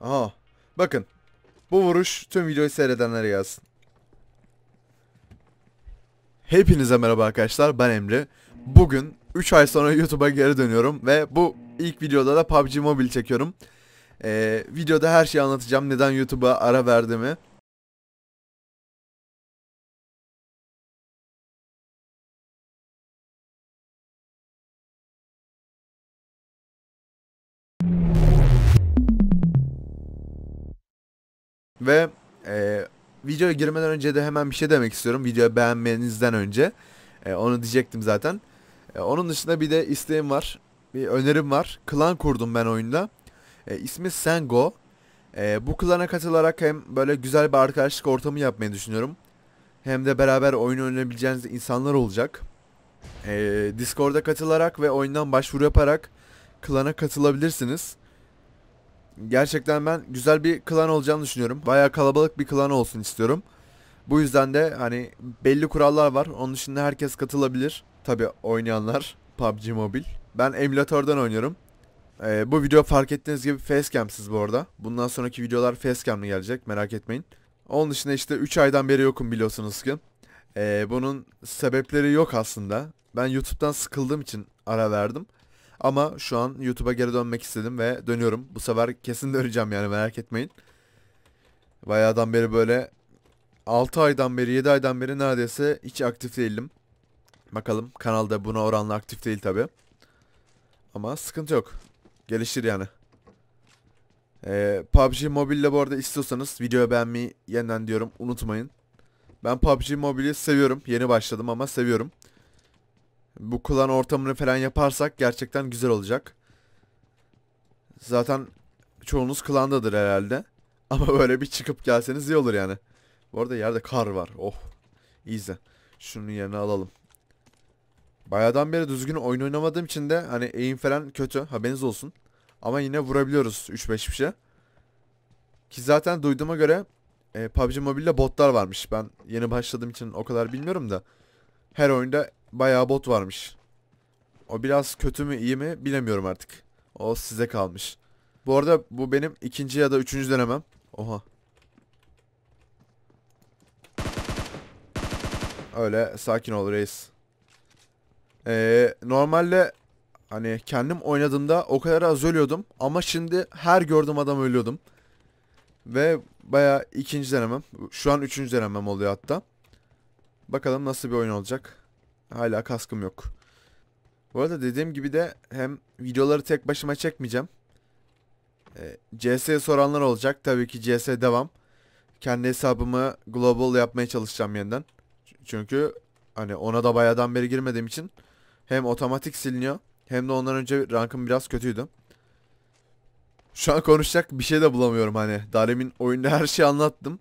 Aha. Bakın. Bu vuruş tüm videoyu seyredenlere yazsın. Hepinize merhaba arkadaşlar ben Emre. Bugün 3 ay sonra YouTube'a geri dönüyorum ve bu ilk videoda da PUBG Mobile çekiyorum. Ee, videoda her şeyi anlatacağım neden YouTube'a ara verdiğimi. ve e, videoya girmeden önce de hemen bir şey demek istiyorum. Videoyu beğenmenizden önce. E, onu diyecektim zaten. E, onun dışında bir de isteğim var. Bir önerim var. Klan kurdum ben oyunda. E, ismi Sengo. E, bu klana katılarak hem böyle güzel bir arkadaşlık ortamı yapmayı düşünüyorum. Hem de beraber oyun oynayabileceğiniz insanlar olacak. E, Discord'a katılarak ve oyundan başvuru yaparak klana katılabilirsiniz. Gerçekten ben güzel bir klan olacağını düşünüyorum. Baya kalabalık bir klan olsun istiyorum. Bu yüzden de hani belli kurallar var. Onun dışında herkes katılabilir. Tabi oynayanlar PUBG Mobile. Ben emülatörden oynuyorum. Ee, bu video fark ettiğiniz gibi facecam'siz bu arada. Bundan sonraki videolar facecam'lı gelecek merak etmeyin. Onun dışında işte 3 aydan beri yokum biliyorsunuz ki. Ee, bunun sebepleri yok aslında. Ben YouTube'dan sıkıldığım için ara verdim. Ama şu an YouTube'a geri dönmek istedim ve dönüyorum. Bu sefer kesin döneceğim yani merak etmeyin. Bayağıdan beri böyle 6 aydan beri 7 aydan beri neredeyse hiç aktif değilim. Bakalım kanalda buna oranla aktif değil tabi. Ama sıkıntı yok. Gelişir yani. Ee, PUBG Mobile'le bu arada istiyorsanız videoya beğenmeyi yeniden diyorum unutmayın. Ben PUBG Mobile'i seviyorum. Yeni başladım ama seviyorum bu klan ortamını falan yaparsak gerçekten güzel olacak. Zaten çoğunuz klandadır herhalde. Ama böyle bir çıkıp gelseniz iyi olur yani. Bu arada yerde kar var. Oh. İyice. Şunun yerine alalım. Bayağıdan beri düzgün oyun oynamadığım için de hani eğim falan kötü. Haberiniz olsun. Ama yine vurabiliyoruz 3-5 bir şey. Ki zaten duyduğuma göre e, PUBG Mobile'de botlar varmış. Ben yeni başladığım için o kadar bilmiyorum da. Her oyunda bayağı bot varmış. O biraz kötü mü iyi mi bilemiyorum artık. O size kalmış. Bu arada bu benim ikinci ya da üçüncü denemem. Oha. Öyle sakin ol reis. Ee, normalde hani kendim oynadığımda o kadar az ölüyordum. Ama şimdi her gördüğüm adam ölüyordum. Ve baya ikinci denemem. Şu an üçüncü denemem oluyor hatta. Bakalım nasıl bir oyun olacak. Hala kaskım yok. Bu arada dediğim gibi de hem videoları tek başıma çekmeyeceğim. E, ee, CS soranlar olacak. Tabii ki CS devam. Kendi hesabımı global yapmaya çalışacağım yeniden. Çünkü hani ona da bayağıdan beri girmediğim için hem otomatik siliniyor hem de ondan önce rankım biraz kötüydü. Şu an konuşacak bir şey de bulamıyorum hani. Daha oyunda her şeyi anlattım.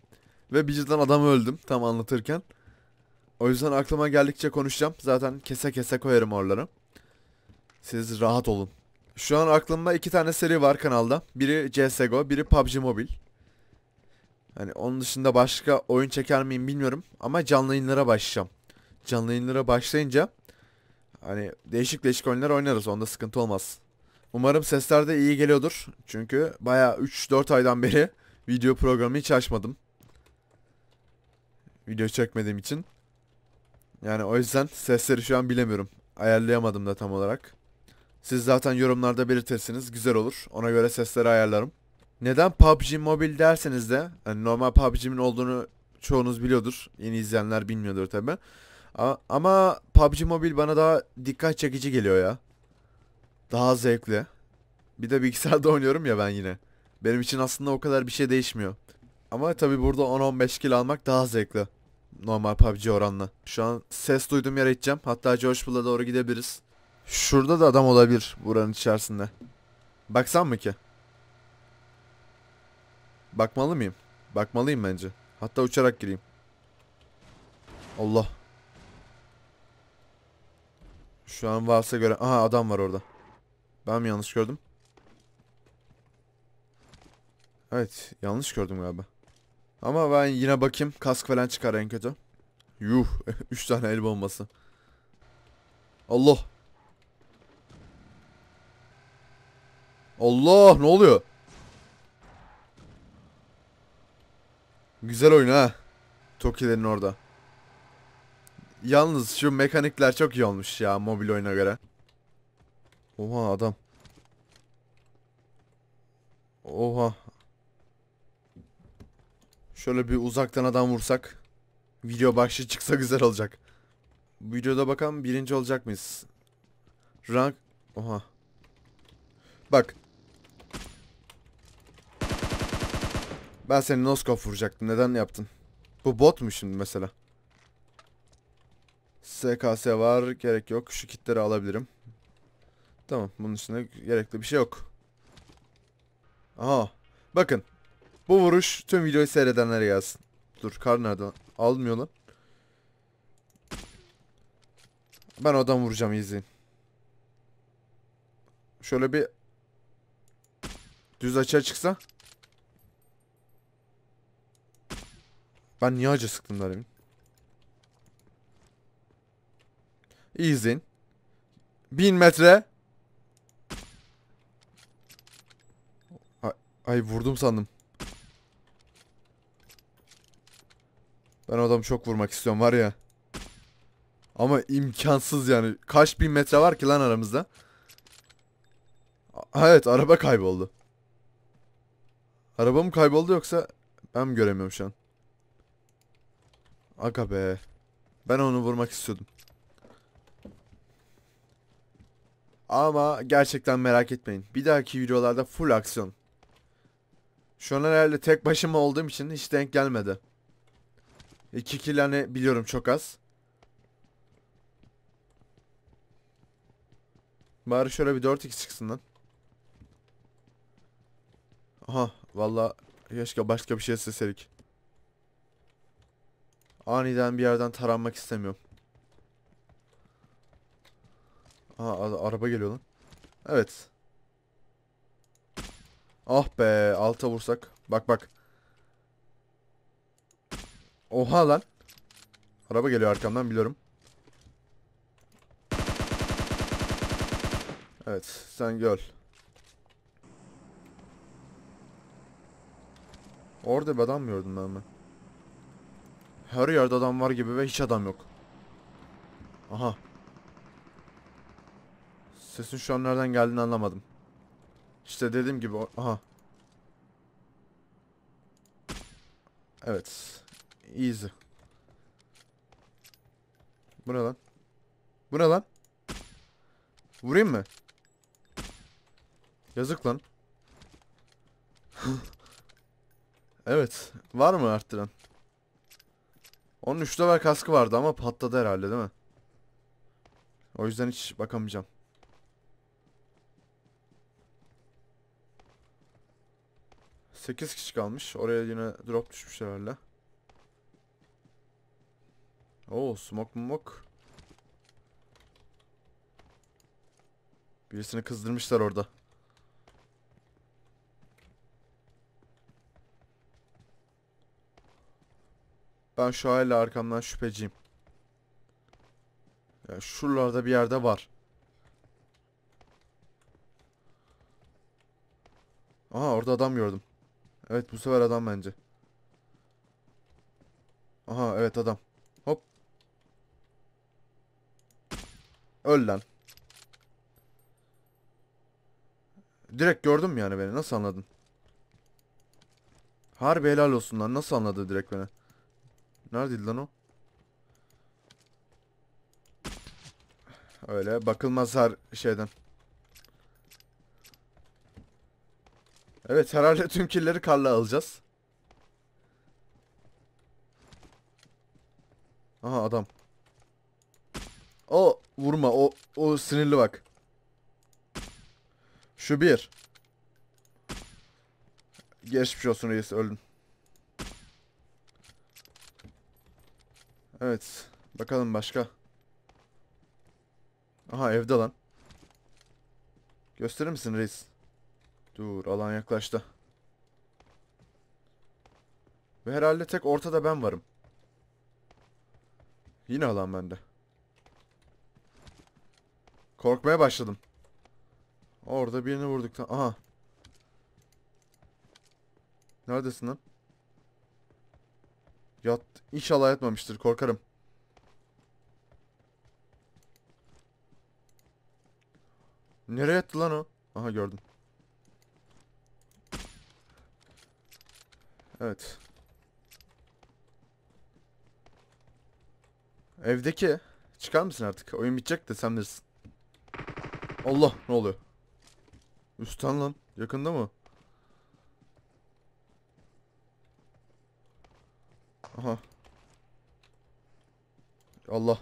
Ve bir adam öldüm tam anlatırken. O yüzden aklıma geldikçe konuşacağım. Zaten kese kese koyarım oraları. Siz rahat olun. Şu an aklımda iki tane seri var kanalda. Biri CSGO, biri PUBG Mobile. Hani onun dışında başka oyun çeker miyim bilmiyorum. Ama canlı yayınlara başlayacağım. Canlı yayınlara başlayınca hani değişik değişik oyunlar oynarız. Onda sıkıntı olmaz. Umarım sesler de iyi geliyordur. Çünkü baya 3-4 aydan beri video programı hiç açmadım. Video çekmediğim için. Yani o yüzden sesleri şu an bilemiyorum. Ayarlayamadım da tam olarak. Siz zaten yorumlarda belirtirsiniz. Güzel olur. Ona göre sesleri ayarlarım. Neden PUBG Mobile derseniz de hani normal PUBG'nin olduğunu çoğunuz biliyordur. Yeni izleyenler bilmiyordur tabi. Ama PUBG Mobile bana daha dikkat çekici geliyor ya. Daha zevkli. Bir de bilgisayarda oynuyorum ya ben yine. Benim için aslında o kadar bir şey değişmiyor. Ama tabi burada 10-15 kilo almak daha zevkli normal PUBG oranla. Şu an ses duydum yere gideceğim. Hatta George doğru gidebiliriz. Şurada da adam olabilir buranın içerisinde. Baksan mı ki? Bakmalı mıyım? Bakmalıyım bence. Hatta uçarak gireyim. Allah. Şu an varsa göre... Aha adam var orada. Ben mi yanlış gördüm? Evet yanlış gördüm galiba. Ama ben yine bakayım. Kask falan çıkar en kötü. Yuh. 3 tane el bombası. Allah. Allah ne oluyor? Güzel oyun ha. Tokilerin orada. Yalnız şu mekanikler çok iyi olmuş ya mobil oyuna göre. Oha adam. Oha Şöyle bir uzaktan adam vursak. Video başı çıksa güzel olacak. videoda bakalım birinci olacak mıyız? Rank... Oha. Bak. Ben seni noskop vuracaktım. Neden yaptın? Bu bot mu şimdi mesela? SKS var. Gerek yok. Şu kitleri alabilirim. Tamam. Bunun üstüne gerekli bir şey yok. Aha. Bakın. Bu vuruş tüm videoyu seyredenlere gelsin. Dur kar nerede? Almıyor lan. Ben odan vuracağım izin. Şöyle bir düz açığa çıksa. Ben niye acı sıktım da İzin. İyi 1000 metre. Ay, ay vurdum sandım. Ben adamı çok vurmak istiyorum var ya. Ama imkansız yani. Kaç bin metre var ki lan aramızda? Evet araba kayboldu. Araba mı kayboldu yoksa ben mi göremiyorum şu an? Aga be. Ben onu vurmak istiyordum. Ama gerçekten merak etmeyin. Bir dahaki videolarda full aksiyon. Şu an herhalde tek başıma olduğum için hiç denk gelmedi. İki kilane biliyorum çok az. Bari şöyle bir 4x çıksın lan. Aha valla keşke başka bir şey isteselik. Aniden bir yerden taranmak istemiyorum. Aha araba geliyor lan. Evet. Ah be alta vursak. Bak bak. Oha lan. Araba geliyor arkamdan biliyorum. Evet sen gör. Orada bir adam mı gördüm ben ben? Her yerde adam var gibi ve hiç adam yok. Aha. Sesin şu an nereden geldiğini anlamadım. İşte dediğim gibi aha. Evet. Easy. Bu ne lan? Bu ne lan? Vurayım mı? Yazık lan. evet. Var mı arttıran? Onun 3 level kaskı vardı ama patladı herhalde değil mi? O yüzden hiç bakamayacağım. Sekiz kişi kalmış. Oraya yine drop düşmüş herhalde. Oo smoke mumok. Birisini kızdırmışlar orada. Ben şu hala arkamdan şüpheciyim. Yani şuralarda bir yerde var. Aha orada adam gördüm. Evet bu sefer adam bence. Aha evet adam. Hop Öl lan. Direkt gördün mü yani beni? Nasıl anladın? Harbi helal olsun lan. Nasıl anladı direkt beni? Neredeydi lan o? Öyle bakılmaz her şeyden. Evet herhalde tüm killeri karla alacağız. Aha adam. Vurma o o sinirli bak. Şu bir. Geçmiş olsun reis öldüm. Evet. Bakalım başka. Aha evde lan. Gösterir misin reis? Dur alan yaklaştı. Ve herhalde tek ortada ben varım. Yine alan bende. Korkmaya başladım. Orada birini vurduktan... Aha. Neredesin lan? Yat... İnşallah yatmamıştır. Korkarım. Nereye yattı lan o? Aha gördüm. Evet. Evdeki. Çıkar mısın artık? Oyun bitecek de sen bilirsin. Allah ne oluyor? Üstten lan. Yakında mı? Aha. Allah.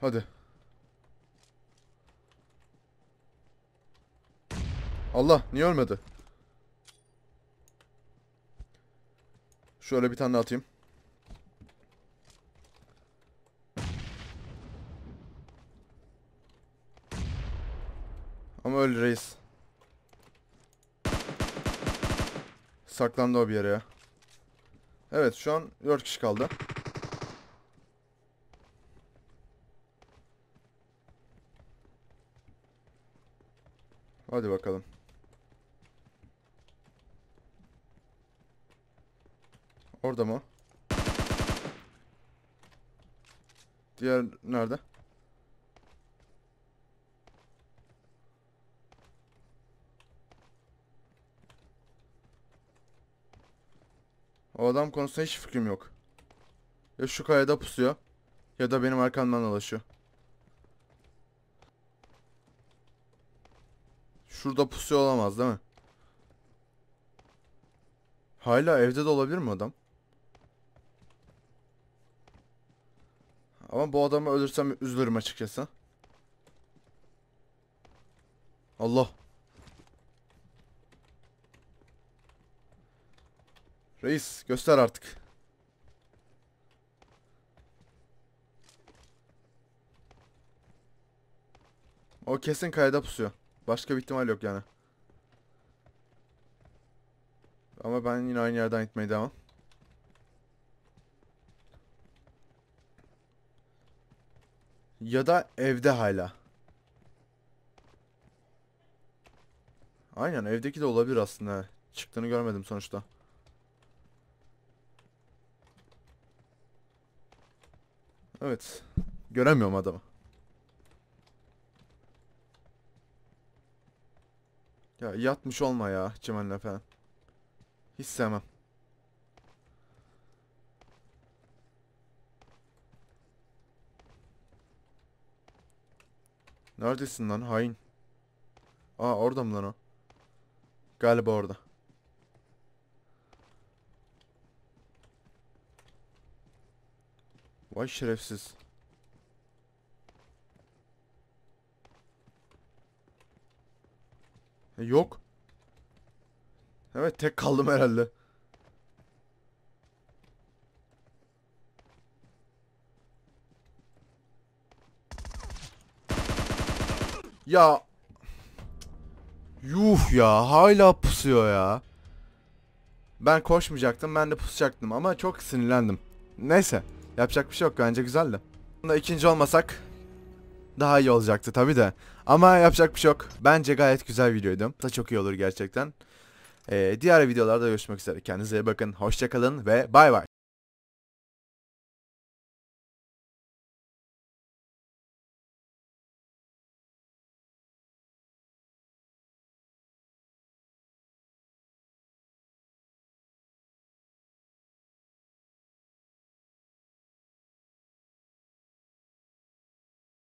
Hadi. Allah niye ölmedi? Şöyle bir tane atayım. öl reis. Saklandı o bir yere ya. Evet şu an 4 kişi kaldı. Hadi bakalım. Orada mı? Diğer nerede? O adam konusunda hiç fikrim yok. Ya şu kayada pusuyor. Ya da benim arkamdan dolaşıyor. Şurada pusuyor olamaz değil mi? Hala evde de olabilir mi adam? Ama bu adamı ölürsem üzülürüm açıkçası. Allah. Reis göster artık. O kesin kayada pusuyor. Başka bir ihtimal yok yani. Ama ben yine aynı yerden gitmeye devam. Ya da evde hala. Aynen evdeki de olabilir aslında. Çıktığını görmedim sonuçta. Evet. Göremiyorum adamı. Ya yatmış olma ya çimenle falan. Hiç sevmem. Neredesin lan hain? Aa orada mı lan o? Galiba orada. Vay şerefsiz. E, yok. Evet tek kaldım herhalde. Ya. Yuh ya hala pusuyor ya. Ben koşmayacaktım ben de pusacaktım ama çok sinirlendim. Neyse. Yapacak bir şey yok. Bence güzeldi. Bunda ikinci olmasak daha iyi olacaktı tabi de. Ama yapacak bir şey yok. Bence gayet güzel videoydu. Da çok iyi olur gerçekten. Ee, diğer videolarda görüşmek üzere. Kendinize iyi bakın. Hoşçakalın ve bay bay.